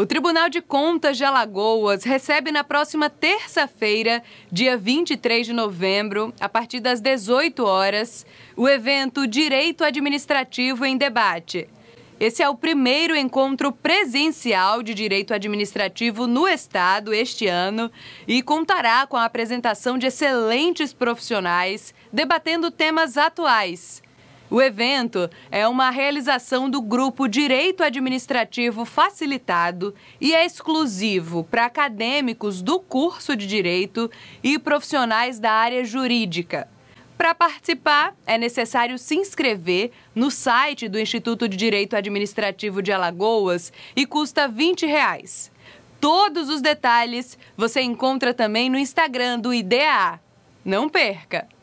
O Tribunal de Contas de Alagoas recebe na próxima terça-feira, dia 23 de novembro, a partir das 18 horas, o evento Direito Administrativo em Debate. Esse é o primeiro encontro presencial de direito administrativo no Estado este ano e contará com a apresentação de excelentes profissionais debatendo temas atuais o evento é uma realização do grupo Direito Administrativo Facilitado e é exclusivo para acadêmicos do curso de Direito e profissionais da área jurídica. Para participar, é necessário se inscrever no site do Instituto de Direito Administrativo de Alagoas e custa R$ 20. Reais. Todos os detalhes você encontra também no Instagram do IDA. Não perca!